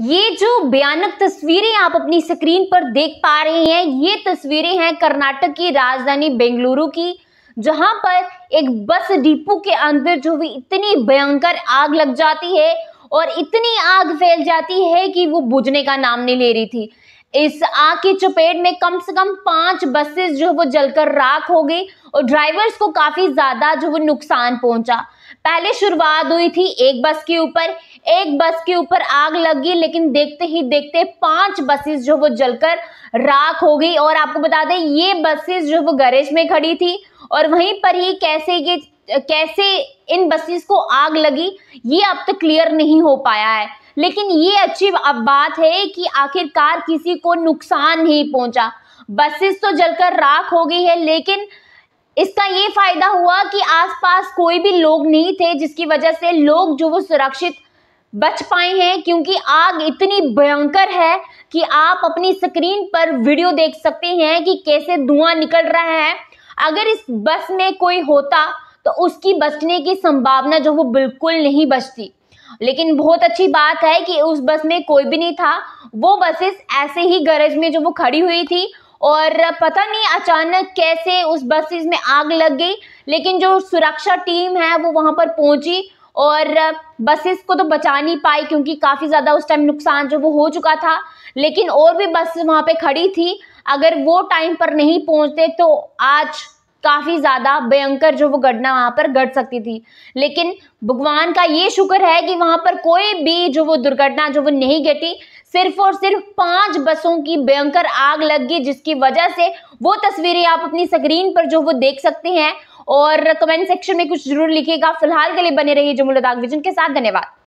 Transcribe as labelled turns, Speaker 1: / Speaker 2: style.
Speaker 1: ये जो भयानक तस्वीरें आप अपनी स्क्रीन पर देख पा रहे हैं ये तस्वीरें हैं कर्नाटक की राजधानी बेंगलुरु की जहां पर एक बस डिपो के अंदर जो भी इतनी भयंकर आग लग जाती है और इतनी आग फैल जाती है कि वो बुझने का नाम नहीं ले रही थी इस आग की चपेट में कम से कम पांच बसेस जो वो जलकर राख हो गई और ड्राइवर्स को काफी ज्यादा जो वो नुकसान पहुंचा पहले शुरुआत हुई थी एक बस के ऊपर एक बस के ऊपर आग लग गई लेकिन देखते ही देखते पांच बसेस जो वो जलकर राख हो गई और आपको बता दें ये बसेस जो वो गैरेज में खड़ी थी और वहीं पर ही कैसे ये कैसे इन बसेस को आग लगी ये अब तक क्लियर नहीं हो पाया है लेकिन ये अच्छी बात है कि आखिरकार किसी को नुकसान नहीं पहुंचा बसेस तो जलकर राख हो गई है लेकिन इसका ये फायदा हुआ कि आसपास कोई भी लोग नहीं थे जिसकी वजह से लोग जो वो सुरक्षित बच पाए हैं क्योंकि आग इतनी भयंकर है कि आप अपनी स्क्रीन पर वीडियो देख सकते हैं कि कैसे धुआं निकल रहा है अगर इस बस में कोई होता तो उसकी बचने की संभावना जो वो बिल्कुल नहीं बचती लेकिन बहुत अच्छी बात है कि उस बस में कोई भी नहीं था वो बसेस ऐसे ही गरज में जो वो खड़ी हुई थी और पता नहीं अचानक कैसे उस बसेस में आग लग गई लेकिन जो सुरक्षा टीम है वो वहाँ पर पहुँची और बसेस को तो बचा नहीं पाई क्योंकि काफ़ी ज़्यादा उस टाइम नुकसान जो वो हो चुका था लेकिन और भी बसेस वहाँ पे खड़ी थी अगर वो टाइम पर नहीं पहुँचते तो आज काफ़ी ज़्यादा भयंकर जो वो घटना वहां पर घट सकती थी लेकिन भगवान का ये शुक्र है कि वहां पर कोई भी जो वो दुर्घटना जो वो नहीं घटी सिर्फ और सिर्फ पांच बसों की भयंकर आग लग गई जिसकी वजह से वो तस्वीरें आप अपनी स्क्रीन पर जो वो देख सकते हैं और कमेंट सेक्शन में कुछ जरूर लिखिएगा फिलहाल के लिए बने रहिए जम्मू लद्दाख विजन के साथ धन्यवाद